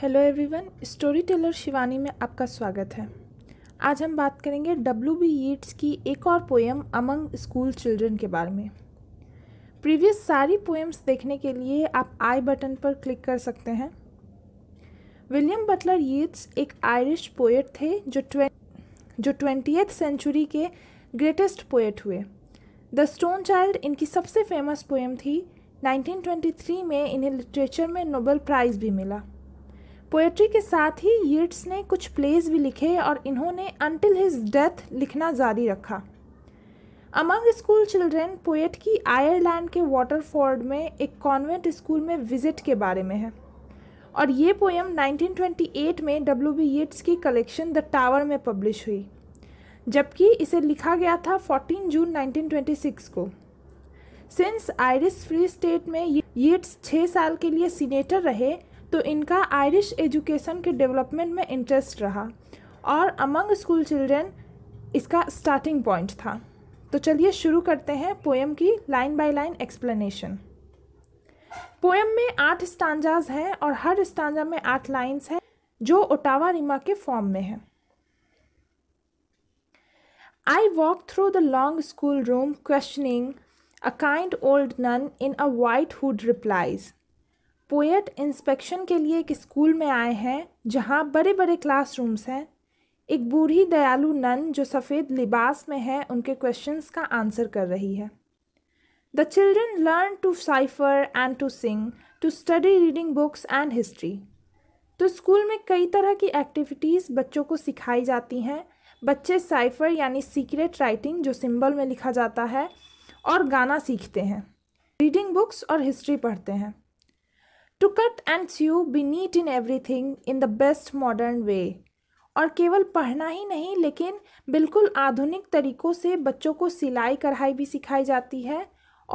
Hello everyone story teller Shivani में आपका स्वागत है आज हम बात करेंगे डब्ल्यू बी ईट्स की एक और पोएम अमंग स्कूल चिल्ड्रन के बारे में प्रीवियस सारी पोएम्स देखने के लिए आप आई बटन पर क्लिक कर सकते हैं विलियम बटलर यीट्स एक आयरिश पोएट थे जो ट्वें जो ट्वेंटी सेंचुरी के ग्रेटेस्ट पोएट हुए द स्टोन चाइल्ड इनकी सबसे फेमस पोएम थी 1923 में इन्हें लिटरेचर में नोबेल प्राइज़ भी मिला पोएट्री के साथ ही यीट्स ने कुछ प्लेज भी लिखे और इन्होंने अनटिल हिज डेथ लिखना जारी रखा अमंग स्कूल चिल्ड्रेन पोएट की आयरलैंड के वाटरफोर्ड में एक कॉन्वेंट स्कूल में विजिट के बारे में है और ये पोएम 1928 में डब्ल्यू बी येट्स की कलेक्शन द टावर में पब्लिश हुई जबकि इसे लिखा गया था 14 जून 1926 को सिंस आयरिस फ्री स्टेट में येट्स छः साल के लिए सीनेटर रहे तो इनका आयरिश एजुकेशन के डेवलपमेंट में इंटरेस्ट रहा और अमंग स्कूल चिल्ड्रेन इसका स्टार्टिंग पॉइंट था तो चलिए शुरू करते हैं पोएम की line by line explanation poem में आठ स्टांजाज हैं और हर स्टांजा में आठ लाइंस हैं जो ओटावा रिमा के फॉर्म में है I walk through the long school room questioning a kind old nun in a white hood replies poet inspection के लिए एक स्कूल में आए हैं जहाँ बड़े बड़े क्लासरूम्स हैं एक बूढ़ी दयालु नन जो सफ़ेद लिबास में है उनके क्वेश्चंस का आंसर कर रही है the children learn to cipher and to sing to study reading books and history तो स्कूल में कई तरह की एक्टिविटीज़ बच्चों को सिखाई जाती हैं बच्चे साइफर यानी सीक्रेट राइटिंग जो सिंबल में लिखा जाता है और गाना सीखते हैं रीडिंग बुक्स और हिस्ट्री पढ़ते हैं to cut and sew be neat in everything in the best modern way और केवल पढ़ना ही नहीं लेकिन बिल्कुल आधुनिक तरीक़ों से बच्चों को सिलाई कढ़ाई भी सिखाई जाती है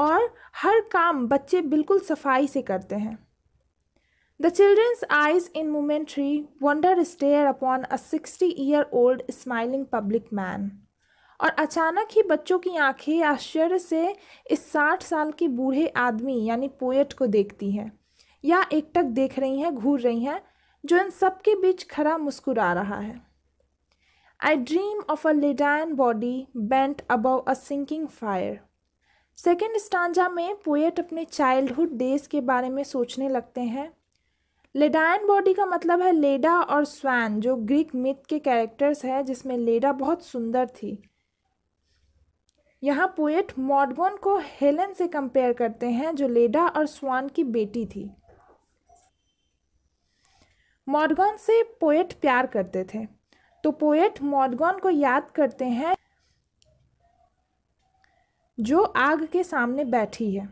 और हर काम बच्चे बिल्कुल सफाई से करते हैं the children's eyes in momentary wonder stare upon a sixty year old smiling public man और अचानक ही बच्चों की आंखें आश्चर्य से इस साठ साल के बूढ़े आदमी यानी पोएट को देखती हैं या एकटक देख रही हैं घूर रही हैं जो इन सब के बीच खरा मुस्कुरा रहा है I dream of a Ledaean body bent above a sinking fire second stanza में पोएट अपने चाइल्डहुड डेज के बारे में सोचने लगते हैं लेडायन बॉडी का मतलब है लेडा और स्वैन जो ग्रीक मिथ के कैरेक्टर्स है जिसमें लेडा बहुत सुंदर थी यहाँ पोएट मॉडगोन को हेलन से कंपेयर करते हैं जो लेडा और स्वान की बेटी थी मॉडगॉन से पोएट प्यार करते थे तो पोएट मॉडगॉन को याद करते हैं जो आग के सामने बैठी है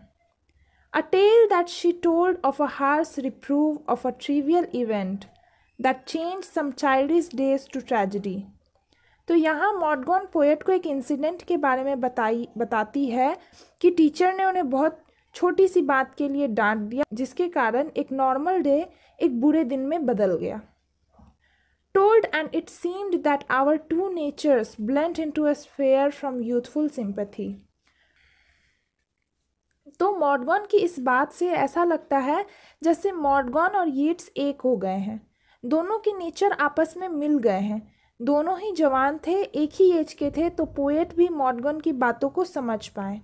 a tale that she told of a harsh reproof of a trivial event that change some childish days to tragedy तो यहाँ मॉडगॉन पोएट को एक इंसिडेंट के बारे में बताई बताती है कि टीचर ने उन्हें बहुत छोटी सी बात के लिए डांट दिया जिसके कारण एक नॉर्मल डे एक बुरे दिन में बदल गया told and it seemed that our two natures blend into a sphere from youthful sympathy तो मॉडगॉन की इस बात से ऐसा लगता है जैसे मॉडगॉन और येट्स एक हो गए हैं दोनों के नेचर आपस में मिल गए हैं दोनों ही जवान थे एक ही एज के थे तो पोएट भी मॉडगन की बातों को समझ पाए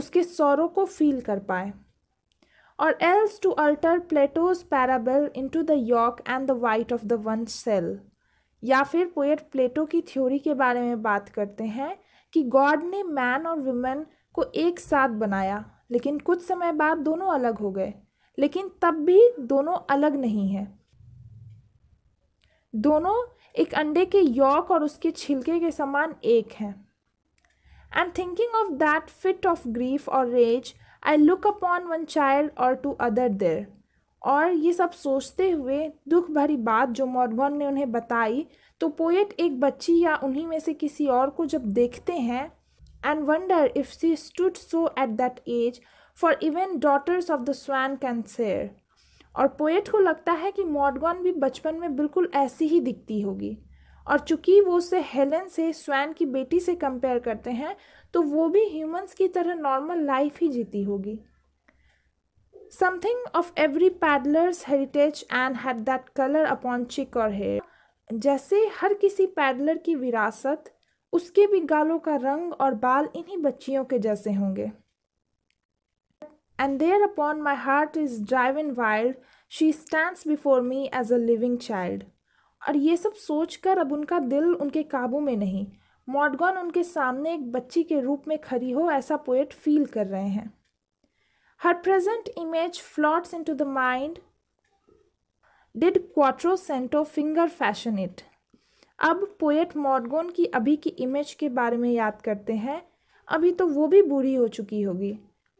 उसके सौरों को फील कर पाए or else to alter Plato's parable into the yolk and the white of the one cell. या फिर पोएट प्लेटो की थ्योरी के बारे में बात करते हैं कि गॉड ने मैन और वुमेन को एक साथ बनाया लेकिन कुछ समय बाद दोनों अलग हो गए लेकिन तब भी दोनों अलग नहीं हैं दोनों एक अंडे के यॉक और उसके छिलके के समान एक हैं and thinking of that fit of grief और rage I look upon one child और टू अदर देर और ये सब सोचते हुए दुख भरी बात जो मॉर्गन ने उन्हें बताई तो पोएट एक बच्ची या उन्हीं में से किसी और को जब देखते हैं and wonder if she stood so at that age for even daughters of the swan can और पोएट को लगता है कि मॉर्गन भी बचपन में बिल्कुल ऐसी ही दिखती होगी और चूंकि वो उसे हेलन से स्वैन की बेटी से कंपेयर करते हैं तो वो भी ह्यूमंस की तरह नॉर्मल लाइफ ही जीती होगी something of every paddler's heritage and had that colour upon cheek और हेयर जैसे हर किसी पैडलर की विरासत उसके भी गालों का रंग और बाल इन्हीं बच्चियों के जैसे होंगे and there upon my heart is driven wild she stands before me as a living child और ये सब सोचकर अब उनका दिल उनके काबू में नहीं मॉडगॉन उनके सामने एक बच्ची के रूप में खड़ी हो ऐसा पोएट फील कर रहे हैं her present image floats into the mind did quattrocento finger fashion it अब पोएट मॉडगोन की अभी की इमेज के बारे में याद करते हैं अभी तो वो भी बूढ़ी हो चुकी होगी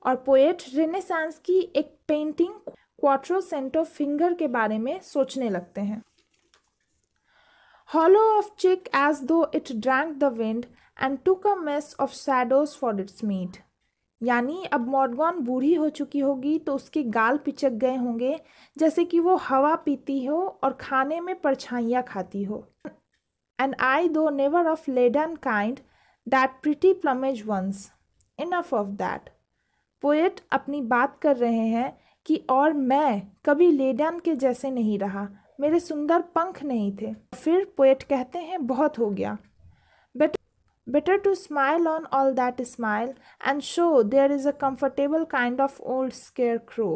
और पोएट रेनेसांस की एक पेंटिंग क्वाट्रो सेंटो फिंगर के बारे में सोचने लगते हैं hollow of cheek as though it drank the wind and took a mess of shadows for its meat. यानी अब मॉर्गन बूढ़ी हो चुकी होगी तो उसके गाल पिचक गए होंगे जैसे कि वो हवा पीती हो और खाने में परछाइयाँ खाती हो and I though never of Ledaean kind that pretty plumage once enough of that poet अपनी बात कर रहे हैं कि और मैं कभी लेडन के जैसे नहीं रहा मेरे सुंदर पंख नहीं थे फिर पोएट कहते हैं बहुत हो गया better better to smile on all that smile and show there is a comfortable kind of old scarecrow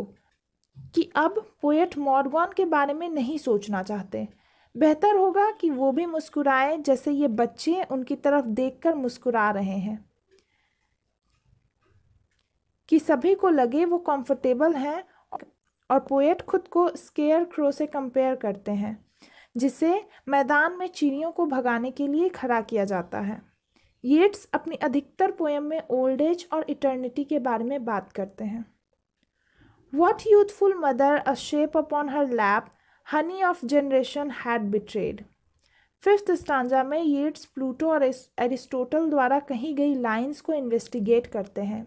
कि अब पोएट मॉर्गन के बारे में नहीं सोचना चाहते बेहतर होगा कि वो भी मुस्कुराए जैसे ये बच्चे उनकी तरफ देखकर मुस्कुरा रहे हैं कि सभी को लगे वो कंफर्टेबल हैं और पोएट खुद को स्केयर क्रो से कंपेयर करते हैं जिसे मैदान में चिड़ियों को भगाने के लिए खड़ा किया जाता है येट्स अपनी अधिकतर पोएम में ओल्ड एज और इटर्निटी के बारे में बात करते हैं what youthful mother a shape upon her lap honey of generation had betrayed fifth stanza में येट्स प्लूटो और एरिस्टोटल द्वारा कही गई लाइंस को इन्वेस्टिगेट करते हैं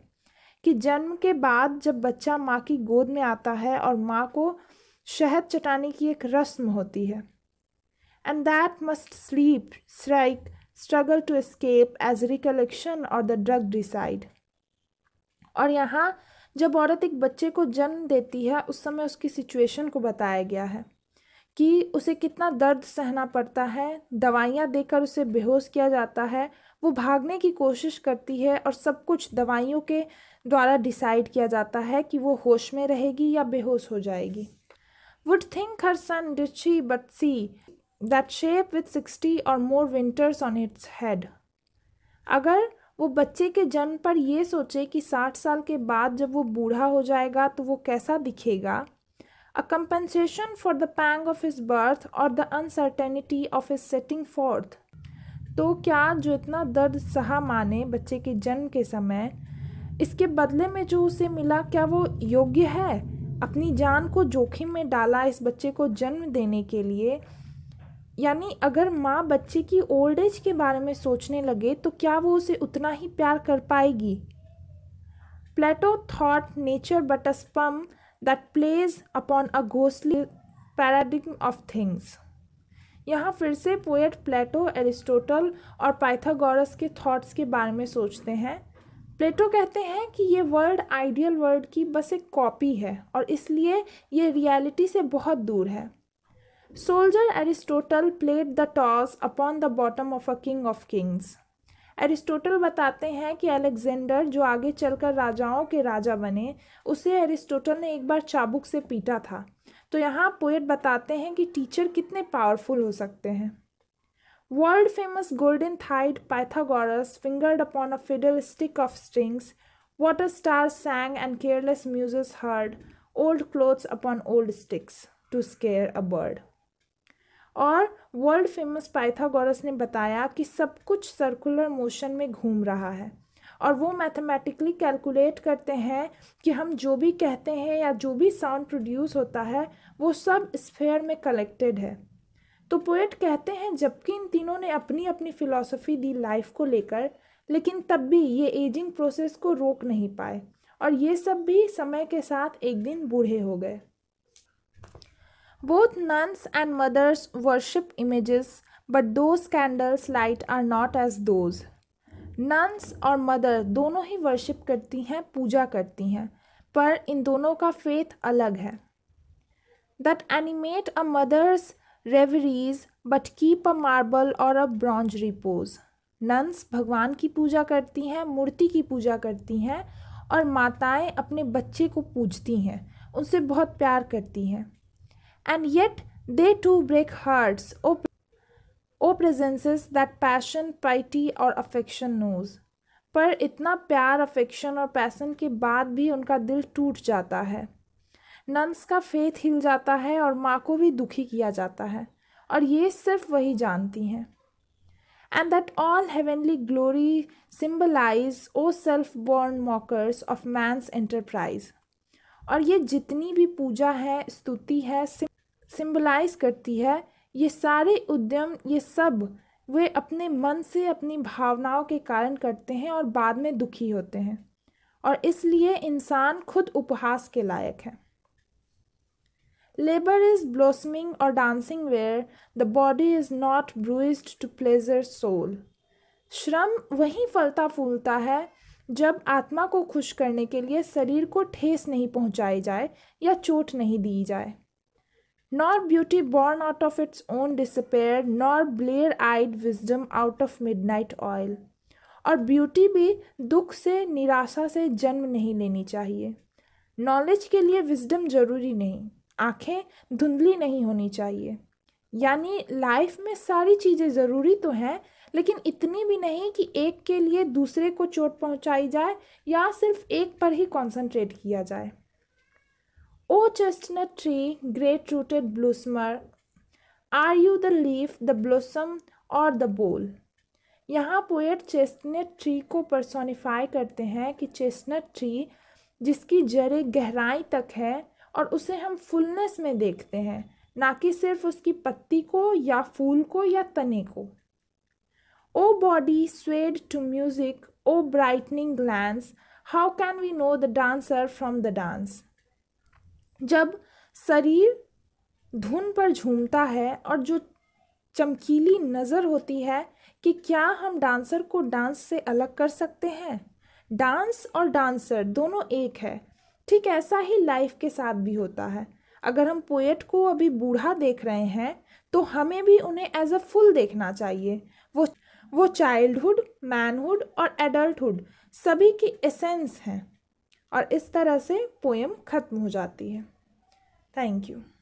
कि जन्म के बाद जब बच्चा माँ की गोद में आता है और माँ को शहद चटाने की एक रस्म होती है and that must sleep strike struggle to escape as recollection और द ड्रग डिसाइड और यहाँ जब औरत एक बच्चे को जन्म देती है उस समय उसकी सिचुएशन को बताया गया है कि उसे कितना दर्द सहना पड़ता है दवाइयाँ देकर उसे बेहोश किया जाता है वो भागने की कोशिश करती है और सब कुछ दवाइयों के द्वारा डिसाइड किया जाता है कि वो होश में रहेगी या बेहोश हो जाएगी वुड थिंक हर सन रिची but see that shape with sixty और more winters on its head अगर वो बच्चे के जन्म पर यह सोचे कि साठ साल के बाद जब वो बूढ़ा हो जाएगा तो वो कैसा दिखेगा a compensation for the pang of his birth or the uncertainty of his setting forth तो क्या जो इतना दर्द सहा माने बच्चे के जन्म के समय इसके बदले में जो उसे मिला क्या वो योग्य है अपनी जान को जोखिम में डाला इस बच्चे को जन्म देने के लिए यानी अगर माँ बच्चे की ओल्ड एज के बारे में सोचने लगे तो क्या वो उसे उतना ही प्यार कर पाएगी Plato thought nature but a spume that plays upon a ghostly paradigm of things यहाँ फिर से पोएट प्लेटो एरिस्टोटल और पाइथागोरस के थॉट्स के बारे में सोचते हैं प्लेटो कहते हैं कि ये वर्ल्ड आइडियल वर्ल्ड की बस एक कॉपी है और इसलिए ये रियलिटी से बहुत दूर है soldier Aristotle played the taws upon the bottom of a king of kings Aristotle बताते हैं कि अलेक्जेंडर जो आगे चलकर राजाओं के राजा बने उसे एरिस्टोटल ने एक बार चाबुक से पीटा था तो यहाँ पोएट बताते हैं कि टीचर कितने पावरफुल हो सकते हैं world famous golden thighed Pythagoras fingered upon a fiddle stick of strings what a star sang and careless muses heard old clothes upon old sticks to scare a bird और world famous Pythagoras ने बताया कि सब कुछ circular motion में घूम रहा है और वो मैथमेटिकली कैलकुलेट करते हैं कि हम जो भी कहते हैं या जो भी साउंड प्रोड्यूस होता है वो सब स्फेयर में कलेक्टेड है तो पोएट कहते हैं जबकि इन तीनों ने अपनी अपनी फिलॉसफी दी लाइफ को लेकर लेकिन तब भी ये एजिंग प्रोसेस को रोक नहीं पाए और ये सब भी समय के साथ एक दिन बूढ़े हो गए Both nuns and mothers worship images, but those candles light are not as those. Nuns और mother दोनों ही worship करती हैं पूजा करती हैं पर इन दोनों का faith अलग है That animate a mother's reveries but keep a marble or a bronze repose. Nuns भगवान की पूजा करती हैं मूर्ति की पूजा करती हैं और माताएं अपने बच्चे को पूजती हैं उनसे बहुत प्यार करती हैं and yet they too break hearts o, o presences that passion piety or affection knows पर इतना प्यार अफेक्शन और पैसन के बाद भी उनका दिल टूट जाता है नंस का फेथ हिल जाता है और माँ को भी दुखी किया जाता है और ये सिर्फ वही जानती हैं and that all heavenly glory symbolise O self born mockers of man's enterprise और ये जितनी भी पूजा है स्तुति है सिम सिम्बलाइज़ करती है ये सारे उद्यम ये सब वे अपने मन से अपनी भावनाओं के कारण करते हैं और बाद में दुखी होते हैं और इसलिए इंसान खुद उपहास के लायक है लेबर इज़ ब्लॉसमिंग और dancing where the body is not bruised to pleasure soul श्रम वही फलता फूलता है जब आत्मा को खुश करने के लिए शरीर को ठेस नहीं पहुंचाई जाए या चोट नहीं दी जाए nor beauty born out of its own despair, nor blear eyed wisdom out of midnight oil. और ब्यूटी भी दुख से निराशा से जन्म नहीं लेनी चाहिए नॉलेज के लिए विजडम जरूरी नहीं आँखें धुंधली नहीं होनी चाहिए यानी लाइफ में सारी चीज़ें ज़रूरी तो हैं लेकिन इतनी भी नहीं कि एक के लिए दूसरे को चोट पहुंचाई जाए या सिर्फ एक पर ही कंसंट्रेट किया जाए O chestnut tree, great rooted blossomer, are you the leaf, the blossom or the bowl? यहाँ पोएट चेस्टनट ट्री को परसोनीफाई करते हैं कि चेस्टनट ट्री जिसकी जड़ें गहराई तक है और उसे हम फुलनेस में देखते हैं ना कि सिर्फ उसकी पत्ती को या फूल को या तने को O body swayed to music O brightening glance how can we know the dancer from the dance जब शरीर धुन पर झूमता है और जो चमकीली नज़र होती है कि क्या हम डांसर को डांस से अलग कर सकते हैं डांस और डांसर दोनों एक है ठीक ऐसा ही लाइफ के साथ भी होता है अगर हम पोएट को अभी बूढ़ा देख रहे हैं तो हमें भी उन्हें एज अ फुल देखना चाहिए वो वो चाइल्डहुड मैनहुड और एडल्टहुड सभी की एसेंस हैं और इस तरह से पोएम ख़त्म हो जाती है Thank you.